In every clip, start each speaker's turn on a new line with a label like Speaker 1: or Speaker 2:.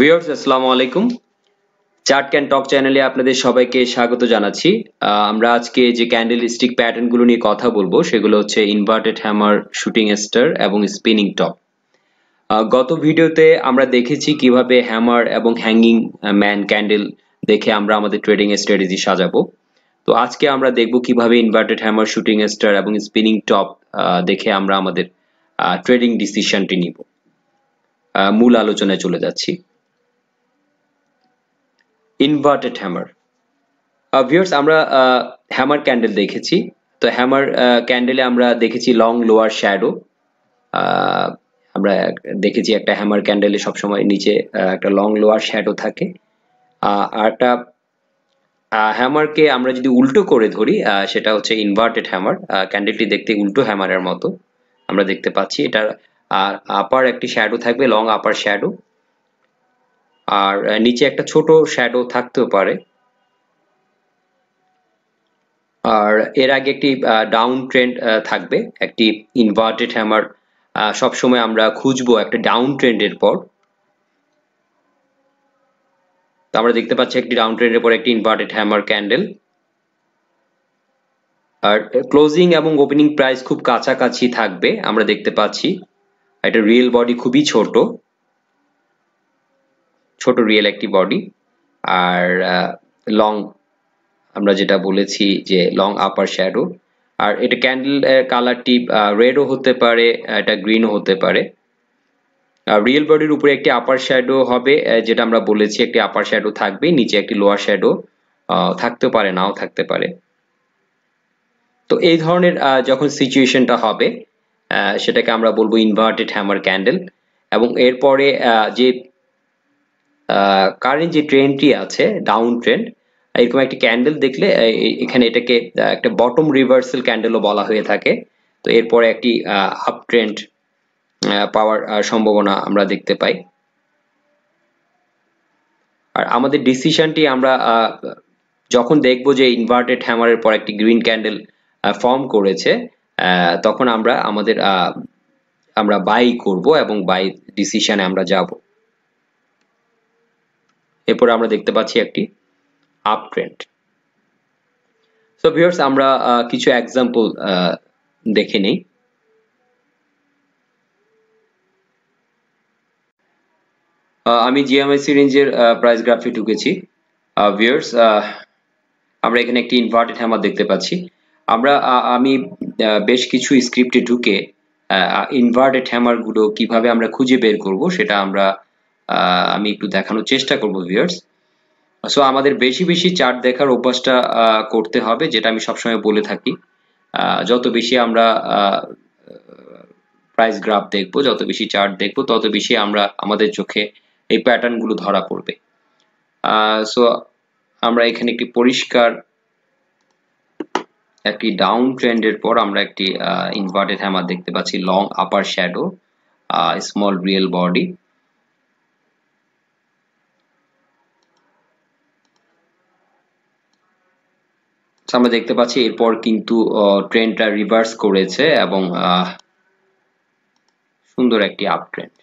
Speaker 1: viewers আসসালামু আলাইকুম chart can talk চ্যানেলে আপনাদের সবাইকে স্বাগত জানাচ্ছি আমরা আজকে যে ক্যান্ডেলস্টিক প্যাটার্নগুলো নিয়ে কথা বলবো সেগুলো হচ্ছে ইনভার্টেড হ্যামার শুটিং স্টার এবং স্পিনিং টপ গত ভিডিওতে আমরা দেখেছি কিভাবে হ্যামার এবং হ্যাঙ্গিং ম্যান ক্যান্ডেল দেখে আমরা আমাদের ট্রেডিং স্ট্র্যাটেজি সাজাবো তো আজকে আমরা দেখব কিভাবে ইনভার্টেড হ্যামার শুটিং স্টার এবং স্পিনিং টপ দেখে আমরা আমাদের ট্রেডিং ডিসিশনটি নিব মূল আলোচনায় চলে যাচ্ছি ইনভার্টেড হ্যামার ভিউয়ার্স আমরা হ্যামার uh, ক্যান্ডেল দেখেছি তো হ্যামার ক্যান্ডেলে uh, আমরা দেখেছি লং লোয়ার শ্যাডো আমরা দেখেছি একটা হ্যামার ক্যান্ডেলে সবসময় নিচে uh, একটা লং লোয়ার শ্যাডো থাকে আর একটা হ্যামারকে আমরা যদি উল্টো করে ধরি সেটা হচ্ছে ইনভার্টেড হ্যামার ক্যান্ডেলটি দেখতে উল্টো হ্যামারের মতো আমরা দেখতে পাচ্ছি এটার আপার একটি শ্যাডো থাকবে লং আপার শ্যাডো আর নিচে একটা ছোট শ্যাডো থাকতেও পারে আর এর আগে একটি ডাউন ট্রেন্ড থাকবে একটি ইনভার্টেড হ্যামার সবসময় আমরা খুঁজবো একটা ডাউন ট্রেন্ডের পর আমরা দেখতে পাচ্ছি একটি ডাউন ট্রেন্ডের পর একটি ইনভার্টেড হ্যামার ক্যান্ডেল আর ক্লোজিং এবং ওপেনিং প্রাইস খুব কাছাকাছি থাকবে আমরা দেখতে পাচ্ছি এটা রিয়েল বডি খুবই ছোট ছোট রিয়েল একটি বডি আর লং আমরা যেটা বলেছি যে লং আপার শ্যাডো আর এটা ক্যান্ডেল কালারটি রেডও হতে পারে এটা গ্রিনও হতে পারে রিয়েল বডির উপরে একটি আপার শ্যাডো হবে যেটা আমরা বলেছি একটি আপার শ্যাডো থাকবে নিচে একটি লোয়ার শ্যাডো থাকতে পারে নাও থাকতে পারে তো এই ধরনের যখন সিচুয়েশনটা হবে সেটাকে আমরা বলবো ইনভার্টেড হ্যামার ক্যান্ডেল এবং এরপরে যে কারেন্ট যে ট্রেন্ডটি আছে ডাউন ট্রেন্ড এরকম একটি ক্যান্ডেল দেখলে এখানে এটাকে একটা বটম রিভার্সাল ক্যান্ডেলও বলা হয়ে থাকে তো এরপরে একটি আপ ট্রেন্ড পাওয়ার সম্ভাবনা আমরা দেখতে পাই আর আমাদের ডিসিশনটি আমরা যখন দেখব যে ইনভার্টেড হ্যামারের পর একটি গ্রিন ক্যান্ডেল ফর্ম করেছে তখন আমরা আমাদের আমরা বাই করব এবং বাই ডিসিশনে আমরা যাব এরপর আমরা দেখতে পাচ্ছি একটি আপ ট্রেন্ড সো ভিউয়ার্স আমরা কিছু এক্সাম্পল দেখে নেই আমি জিএমআইসি রেঞ্জের প্রাইস গ্রাফে ঢুকেছি ভিউয়ার্স আমরা এখানে একটি ইনভার্টেড হ্যামার দেখতে পাচ্ছি আমরা আমি বেশ কিছু স্ক্রিপ্টে ঢুকে ইনভার্টেড হ্যামারগুলো কিভাবে আমরা খুঁজে বের করব সেটা আমরা আমি একটু দেখানোর চেষ্টা করব ভিউয়ার্স সো আমাদের বেশি বেশি চার্ট দেখার অভ্যাসটা করতে হবে যেটা আমি সবসময় বলে থাকি যত বেশি আমরা প্রাইস গ্রাফ দেখব যত বেশি চার্ট দেখব তত বেশি আমরা আমাদের চোখে এই প্যাটার্নগুলো ধরা পড়বে সো আমরা এখানে একটি পরিষ্কার একটি ডাউন ট্রেন্ডের পর আমরা একটি ইনভার্টেড হ্যামার দেখতে পাচ্ছি long upper shadow small real body আচ্ছা, আমরা দেখতে পাচ্ছি এরপর কিন্তু ট্রেনটা রিভার্স করেছে এবং সুন্দর একটি আপ ট্রেন্ড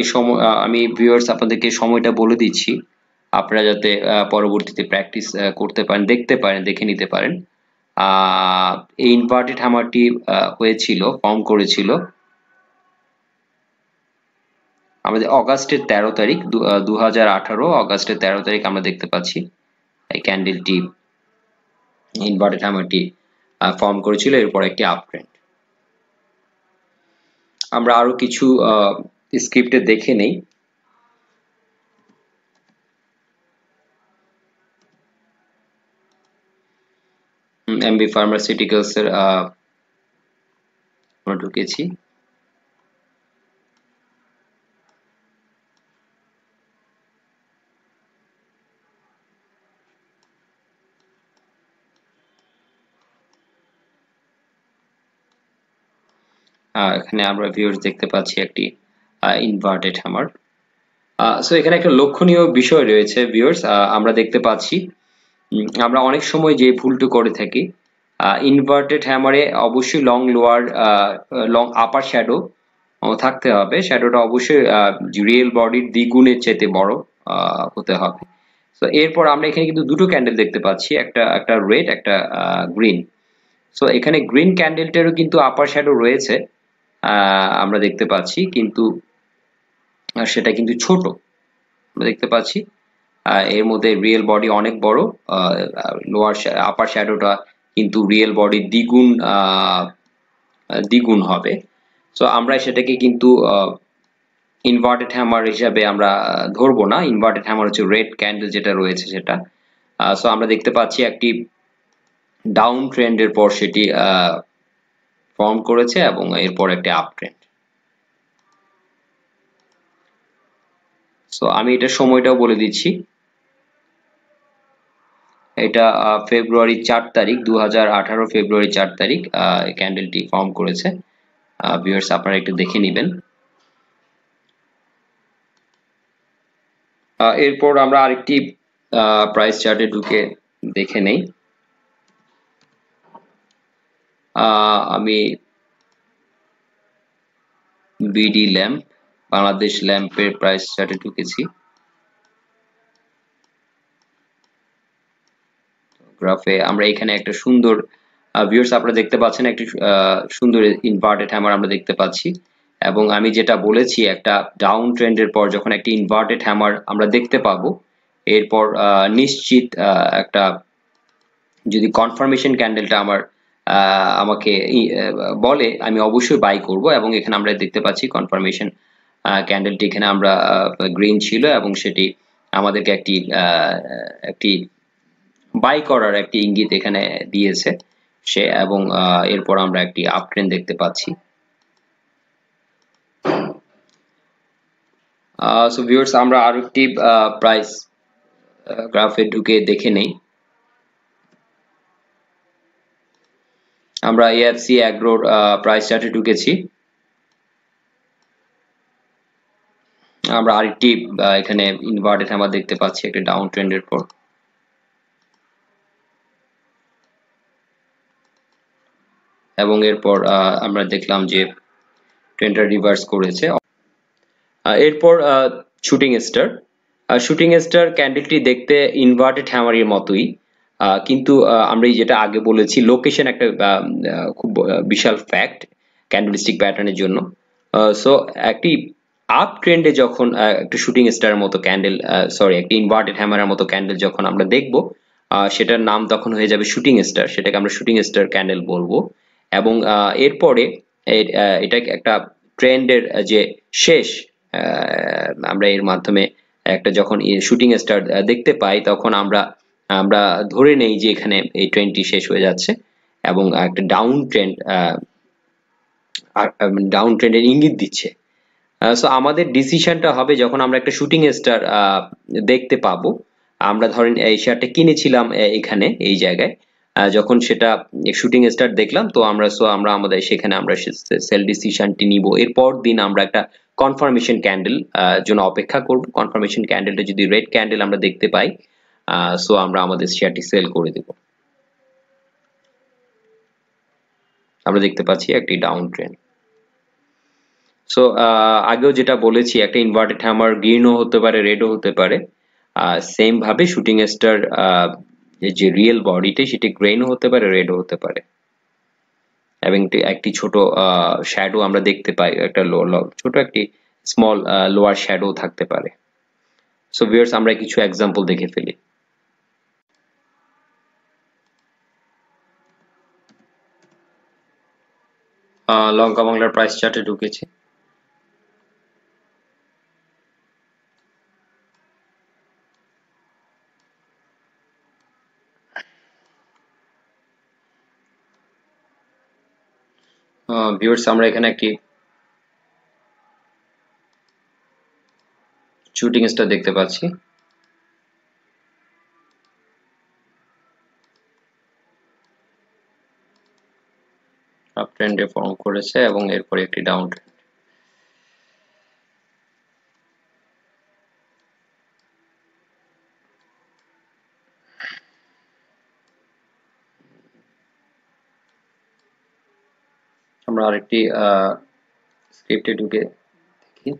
Speaker 1: এই সময় আমি ভিউয়ার্স আপনাদেরকে সময়টা বলে দিচ্ছি আপনারা যাতে পরবর্তীতে প্র্যাকটিস করতে পারেন দেখতে পারেন দেখে নিতে পারেন এই ইনভার্টেড হ্যামারটি হয়েছিল ফর্ম করেছিল আমাদের অগাস্টের তেরো তারিখ দু হাজার আঠারো অগাস্টের তেরো তারিখ আমরা দেখতে পাচ্ছি এই ক্যান্ডেলটি ইনভার্টেড হ্যামারটি ফর্ম করেছিল এরপর একটি আপট্রেন্ড আমরা আরো কিছু স্ক্রিপ্টে দেখে নেই এমবি ফার্মাসিউটিক্যালস এর আমরা ঢুকেছি এখানে আমরা ভিউয়ার্স দেখতে পাচ্ছি একটি ইনভার্টেড হ্যামার সো এখানে একটা লক্ষণীয় বিষয় রয়েছে ভিউয়ার্স আমরা দেখতে পাচ্ছি আমরা অনেক সময় যে ভুলটি করে থাকি ইনভার্টেড হ্যামারে অবশ্যই long lower long upper shadow থাকতে হবে শ্যাডোটা অবশ্যই রিয়েল বডির দ্বিগুণের চেতে বড় হতে হবে সো এরপর আমরা এখানে কিন্তু দুটো ক্যান্ডেল দেখতে পাচ্ছি একটা একটা রেড একটা গ্রিন সো এখানে গ্রিন ক্যান্ডেলটারও কিন্তু আপার শ্যাডো রয়েছে আমরা দেখতে পাচ্ছি কিন্তু সেটা কিন্তু ছোট আমরা দেখতে পাচ্ছি এর মধ্যে রিয়েল বডি অনেক বড় লোয়ার আপার শ্যাডোটা কিন্তু রিয়েল বডি দ্বিগুণ দ্বিগুণ হবে সো আমরা সেটাকে কিন্তু ইনভার্টেড হ্যামার হিসাবে আমরা ধরবো না ইনভার্টেড হ্যামার হচ্ছে রেড ক্যান্ডেল যেটা রয়েছে সেটা সো আমরা দেখতে পাচ্ছি একটি ডাউন ট্রেন্ডের পর সেটি ফর্ম করেছে এবং এরপর একটি আপট্রেন্ড সো আমি এটা সময়টাও বলে দিচ্ছি এটা ফেব্রুয়ারি চার তারিখ দু ফেব্রুয়ারি চার তারিখ ক্যান্ডেলটি ফর্ম করেছে ভিউয়ার্স আপনারা একটু দেখে নেবেন এরপর আমরা আরেকটি প্রাইস চার্টে ঢুকে দেখে নেই আমি বিডি ল্যাম্প বাংলাদেশ ল্যাম্পের প্রাইস চার্টে ঢুকেছি গ্রাফে আমরা এখানে একটা সুন্দর ভিউয়ার্স আপনারা দেখতে পাচ্ছেন একটি সুন্দর ইনভার্টেড হ্যামার আমরা দেখতে পাচ্ছি এবং আমি যেটা বলেছি একটা ডাউন ট্রেন্ডের পর যখন একটি ইনভার্টেড হ্যামার আমরা দেখতে পাবো এরপর নিশ্চিত একটা যদি কনফার্মেশন ক্যান্ডেলটা আমার আমাকে বলে আমি অবশ্যই বাই করব এবং এখানে আমরা দেখতে পাচ্ছি কনফার্মেশন ক্যান্ডেলটি এখানে আমরা গ্রিন ছিল এবং সেটি আমাদেরকে একটি একটি বাই করার একটি ইঙ্গিত এখানে দিয়েছে সে এবং এরপর আমরা একটি আপ ট্রেন দেখতে পাচ্ছি সো আমরা আরো একটি প্রাইস গ্রাফে ঢুকে দেখে নেই আমরা এএফসি অ্যাগ্রোর প্রাইস চার্টে ঢুকেছি আমরা আরেকটি এখানে ইনভার্টেড আমরা দেখতে পাচ্ছি একটা ডাউন ট্রেন্ডের পর এবং এরপর আমরা দেখলাম যে ট্রেন্ডটা রিভার্স করেছে এরপর শুটিং স্টার শুটিং স্টার ক্যান্ডেলটি দেখতে ইনভার্টেড হ্যামারির মতোই কিন্তু আমরা যেটা আগে বলেছি লোকেশন একটা খুব বিশাল ফ্যাক্ট ক্যান্ডেলিস্টিক প্যাটার্নের জন্য সো একটি আপ ট্রেন্ডে যখন একটা শুটিং স্টারের মতো ক্যান্ডেল সরি একটি ইনভার্টেড হ্যামারের মতো ক্যান্ডেল যখন আমরা দেখব সেটার নাম তখন হয়ে যাবে শুটিং স্টার সেটাকে আমরা শুটিং স্টার ক্যান্ডেল বলবো এবং এরপরে এটা একটা ট্রেন্ডের যে শেষ আমরা এর মাধ্যমে একটা যখন শুটিং স্টার দেখতে পাই তখন আমরা আমরা ধরে নেই যে এখানে এই ট্রেনটি শেষ হয়ে যাচ্ছে এবং একটা ডাউন ট্রেন্ড ডাউন ট্রেন্ডের ইঙ্গিত দিচ্ছে সো আমাদের ডিসিশনটা হবে যখন আমরা একটা শুটিং স্টার দেখতে পাবো আমরা ধরেন এই শেয়ারটা কিনেছিলাম এখানে এই জায়গায় যখন সেটা শুটিং স্টার দেখলাম তো আমরা সো আমরা আমাদের সেখানে আমরা সেল ডিসিশনটি নিব এরপর দিন আমরা একটা কনফার্মেশন ক্যান্ডেল জন্য অপেক্ষা করব কনফার্মেশন ক্যান্ডেলটা যদি রেড ক্যান্ডেল আমরা দেখতে পাই সো আমরা আমাদের শেয়ারটি সেল করে দেব আমরা দেখতে পাচ্ছি একটি ডাউন ট্রেন্ড সো আগেও যেটা বলেছি একটা ইনভার্টেড হ্যামার গ্রিনও হতে পারে রেডও হতে পারে সেম ভাবে শুটিং স্টার যে রিয়েল বডিটি সেটি গ্রেনও হতে পারে রেডও হতে পারে এবং একটি ছোট শ্যাডো আমরা দেখতে পাই একটা ছোট একটি স্মল লোয়ার শ্যাডো থাকতে পারে সো ভিউয়ার্স আমরা কিছু এক্সাম্পল দেখে ফেলি লঙ্কা বাংলার প্রাইস চার্টে ঢুকেছে ভিউয়ার্স আমরা এখানে একটি শুটিং স্টার দেখতে পাচ্ছি আপ ট্রেন্ডে ফর্ম করেছে এবং এরপরে একটি ডাউন ট্রেন্ড আমরা আরেকটি স্ক্রিপ্টে ঢুকে দেখি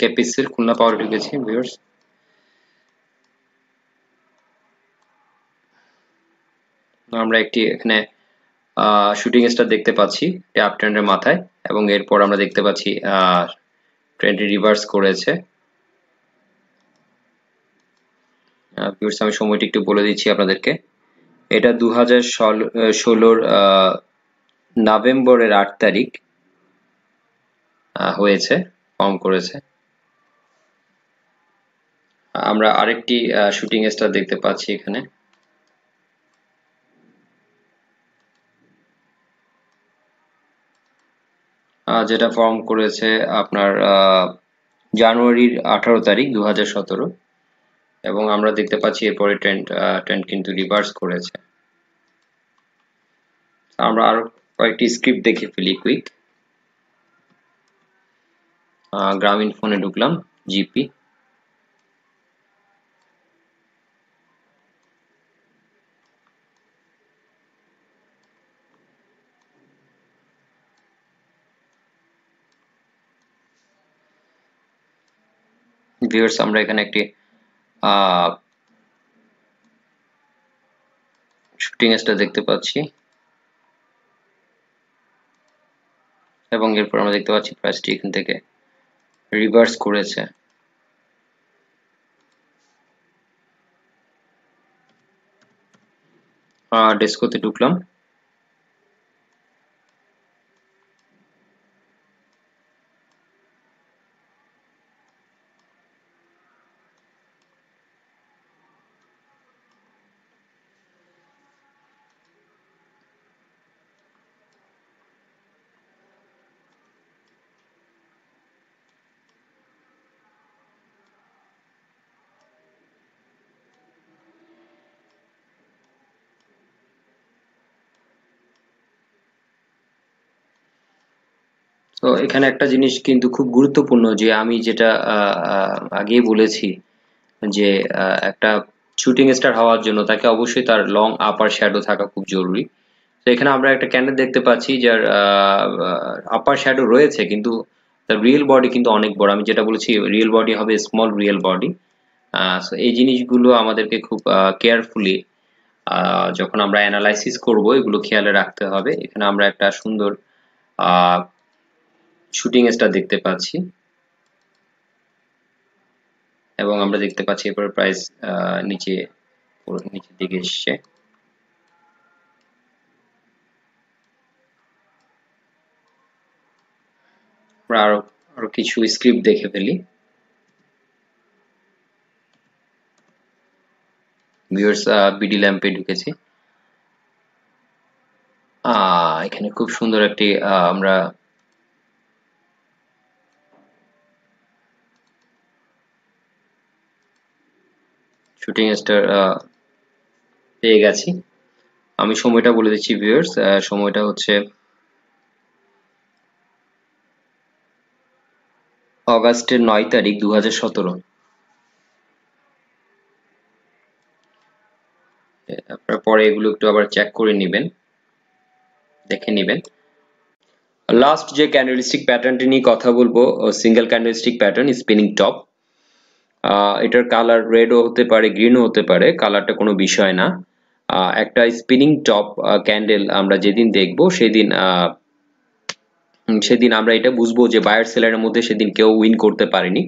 Speaker 1: কেপিসির খুলনা পাওয়ার ঢুকেছি ভিউয়ার্স আমরা একটি এখানে শুটিং স্টার দেখতে পাচ্ছি আপ ট্রেন্ডের মাথায় এবং এরপর আমরা দেখতে পাচ্ছি ট্রেন্ডটি রিভার্স করেছে আমি সময়টি একটু বলে দিচ্ছি আপনাদেরকে এটা দু হাজার ষোলোর নভেম্বরের আট তারিখ হয়েছে ফর্ম করেছে আমরা আরেকটি শুটিং স্টার দেখতে পাচ্ছি এখানে যেটা ফর্ম করেছে আপনার জানুয়ারির আঠারো তারিখ দু এবং আমরা দেখতে পাচ্ছি এরপরে ট্রেন্ড ট্রেন্ড কিন্তু রিভার্স করেছে আমরা আরো কয়েকটি স্ক্রিপ্ট দেখে ফেলি কুইক গ্রামীণ ফোনে ঢুকলাম জিপি ভিউয়ার্স আমরা এখানে একটি শুটিং স্টার দেখতে পাচ্ছি এবং এরপর আমরা দেখতে পাচ্ছি প্রাইসটি এখান থেকে রিভার্স করেছে ডেস্কোতে ঢুকলাম তো এখানে একটা জিনিস কিন্তু খুব গুরুত্বপূর্ণ যে আমি যেটা আগে বলেছি যে একটা শুটিং স্টার হওয়ার জন্য তাকে অবশ্যই তার লং আপার শ্যাডো থাকা খুব জরুরি তো এখানে আমরা একটা ক্যান্ডেল দেখতে পাচ্ছি যার আপার শ্যাডো রয়েছে কিন্তু তার রিয়েল বডি কিন্তু অনেক বড় আমি যেটা বলেছি রিয়েল বডি হবে স্মল রিয়েল বডি এই জিনিসগুলো আমাদেরকে খুব কেয়ারফুলি যখন আমরা অ্যানালাইসিস করব এগুলো খেয়ালে রাখতে হবে এখানে আমরা একটা সুন্দর শুটিং স্টার দেখতে পাচ্ছি এবং আমরা দেখতে পাচ্ছি এরপর প্রাইস নিচে নিচের দিকে এসছে আরো আরো কিছু স্ক্রিপ্ট দেখে ফেলি ভিউয়ার্স বিডি ল্যাম্পে ঢুকেছি এখানে খুব সুন্দর একটি আমরা শুটিং স্টার পেয়ে গেছি আমি সময়টা বলে দিচ্ছি ভিউয়ার্স সময়টা হচ্ছে অগাস্টের নয় তারিখ দু হাজার সতেরো আপনার পরে এগুলো একটু আবার চেক করে নেবেন দেখে নেবেন লাস্ট যে ক্যান্ডেলস্টিক প্যাটার্নটি নিয়ে কথা বলবো single candlestick pattern spinning top এটার কালার রেডও হতে পারে গ্রিনও হতে পারে কালারটা কোনো বিষয় না একটা স্পিনিং টপ ক্যান্ডেল আমরা যেদিন দেখব সেদিন সেদিন আমরা এটা বুঝবো যে বায়ার সেলারের মধ্যে সেদিন কেউ উইন করতে পারেনি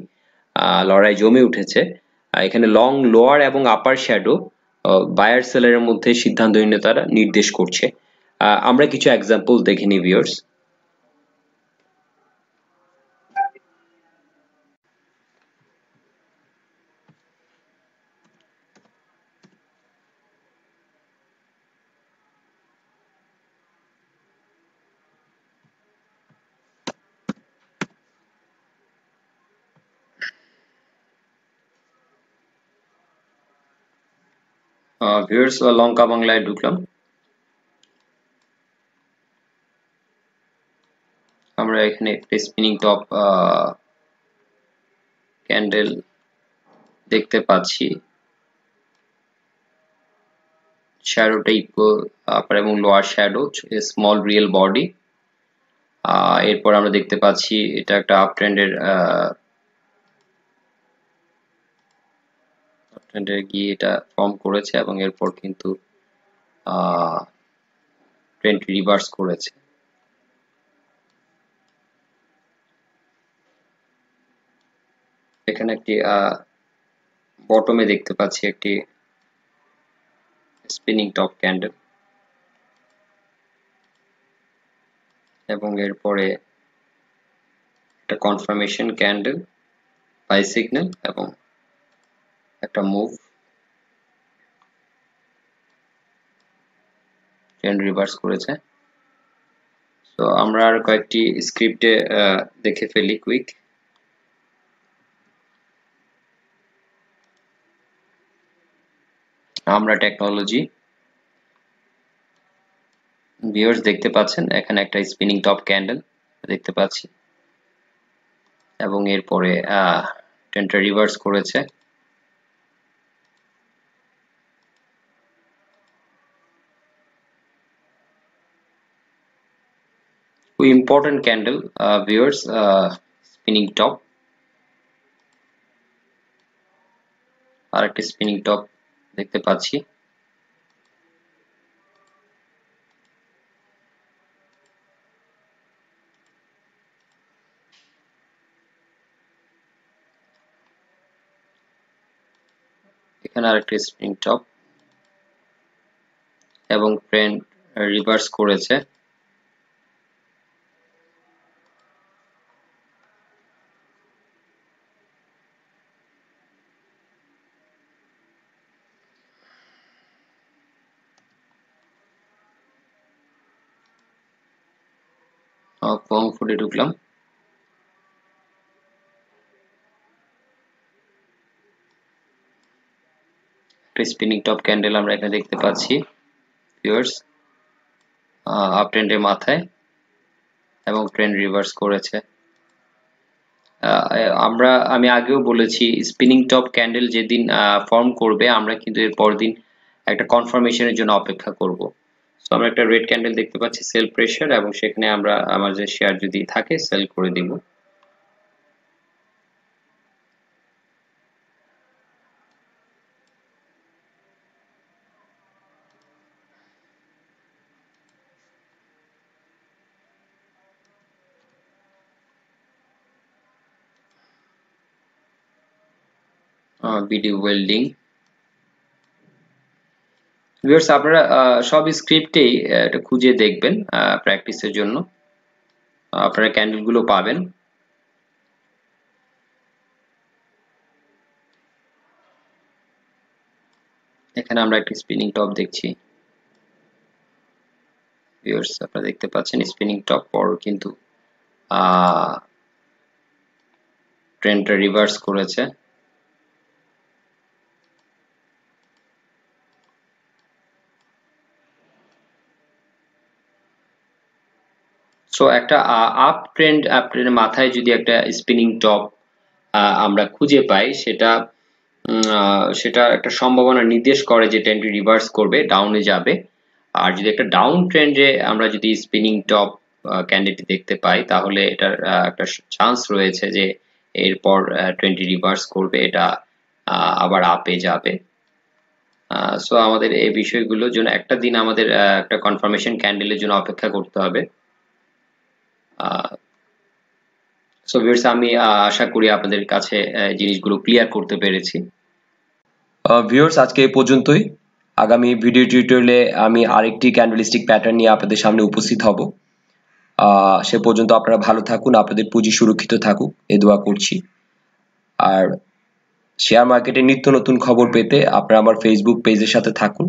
Speaker 1: লড়াই জমে উঠেছে এখানে লং লোয়ার এবং আপার শ্যাডো বায়ার সেলারের মধ্যে সিদ্ধান্তহীনতারা নির্দেশ করছে আমরা কিছু এক্সাম্পল দেখে নিই ভিউয়ার্স ভিউয়ার্স লঙ্কা বাংলায় ঢুকলাম আমরা এখানে একটা স্পিনিং টপ ক্যান্ডেল দেখতে পাচ্ছি শ্যাডো টাইপ আপার এবং lower shadow small real body এরপর আমরা দেখতে পাচ্ছি এটা একটা আপ ট্রেন্ডের ট্রেন্ডে গিয়ে এটা ফর্ম করেছে এবং এরপর কিন্তু ট্রেন্ড রিভার্স করেছে এখানে একটি বটমে দেখতে পাচ্ছি একটি স্পিনিং টপ ক্যান্ডেল এবং এরপরে একটা কনফার্মেশন ক্যান্ডেল বাই সিগন্যাল এবং একটা মুভ ট্রেন রিভার্স করেছে তো আমরা আর কয়েকটি স্ক্রিপ্টে দেখে ফেলি কুইক আমরা টেকনোলজি ভিউয়ার্স দেখতে পাচ্ছেন এখানে একটা স্পিনিং টপ ক্যান্ডেল দেখতে পাচ্ছি এবং এরপরে ট্রেনটা রিভার্স করেছে two important candle uh, viewers uh, spinning top আর একটি স্পিনিং টপ দেখতে পাচ্ছি এখানে আরেকটি স্প্রিং টপ এবং ফ্রেন্ড রিভার্স করেছে কোডে ঢুকলাম স্পিনিং টপ ক্যান্ডেল আমরা এখানে দেখতে পাচ্ছি ভিউয়ার্স আপ ট্রেন্ডের মাথায় এবং ট্রেন্ড রিভার্স করেছে আমরা আমি আগেও বলেছি স্পিনিং টপ ক্যান্ডেল যেদিন ফর্ম করবে আমরা কিন্তু এর পরদিন একটা কনফার্মেশনের জন্য অপেক্ষা করবো সো আমরা একটা রেড ক্যান্ডেল দেখতে পাচ্ছি সেল প্রেশার এবং সেখানে আমরা আমার যে শেয়ার যদি থাকে সেল করে দিব uh, ওয়েল্ডিং ভিউয়ার্স আপনারা সব স্ক্রিপ্টেই এটা খুঁজে দেখবেন প্র্যাকটিসের জন্য আপনারা ক্যান্ডেলগুলো পাবেন এখানে আমরা একটি স্পিনিং টপ দেখছি ভিউয়ার্স আপনারা দেখতে পাচ্ছেন স্পিনিং টপ পর কিন্তু ট্রেনটা রিভার্স করেছে সো একটা আপ ট্রেন্ড আপ ট্রেন্ডের মাথায় যদি একটা স্পিনিং টপ আমরা খুঁজে পাই সেটা সেটা একটা সম্ভাবনা নির্দেশ করে যে ট্রেন্ডটি রিভার্স করবে ডাউনে যাবে আর যদি একটা ডাউন ট্রেন্ডে আমরা যদি স্পিনিং টপ ক্যান্ডেলটি দেখতে পাই তাহলে এটার একটা চান্স রয়েছে যে এরপর ট্রেন্ডটি রিভার্স করবে এটা আবার আপে যাবে সো আমাদের এই বিষয়গুলোর জন্য একটা দিন আমাদের একটা কনফার্মেশন ক্যান্ডেলের জন্য অপেক্ষা করতে হবে সো ভিউয়ার্স আমি আশা করি আপনাদের কাছে জিনিসগুলো ক্লিয়ার করতে পেরেছি ভিউয়ার্স আজকে এ পর্যন্তই আগামী ভিডিও টিউটোরিয়ালে আমি আরেকটি ক্যান্ডেলিস্টিক প্যাটার্ন নিয়ে আপনাদের সামনে উপস্থিত হব সে পর্যন্ত আপনারা ভালো থাকুন আপনাদের পুঁজি সুরক্ষিত থাকুক এ দোয়া করছি আর শেয়ার মার্কেটের নিত্য নতুন খবর পেতে আপনারা আমার ফেসবুক পেজের সাথে থাকুন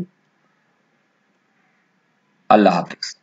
Speaker 1: আল্লাহ হাফিজ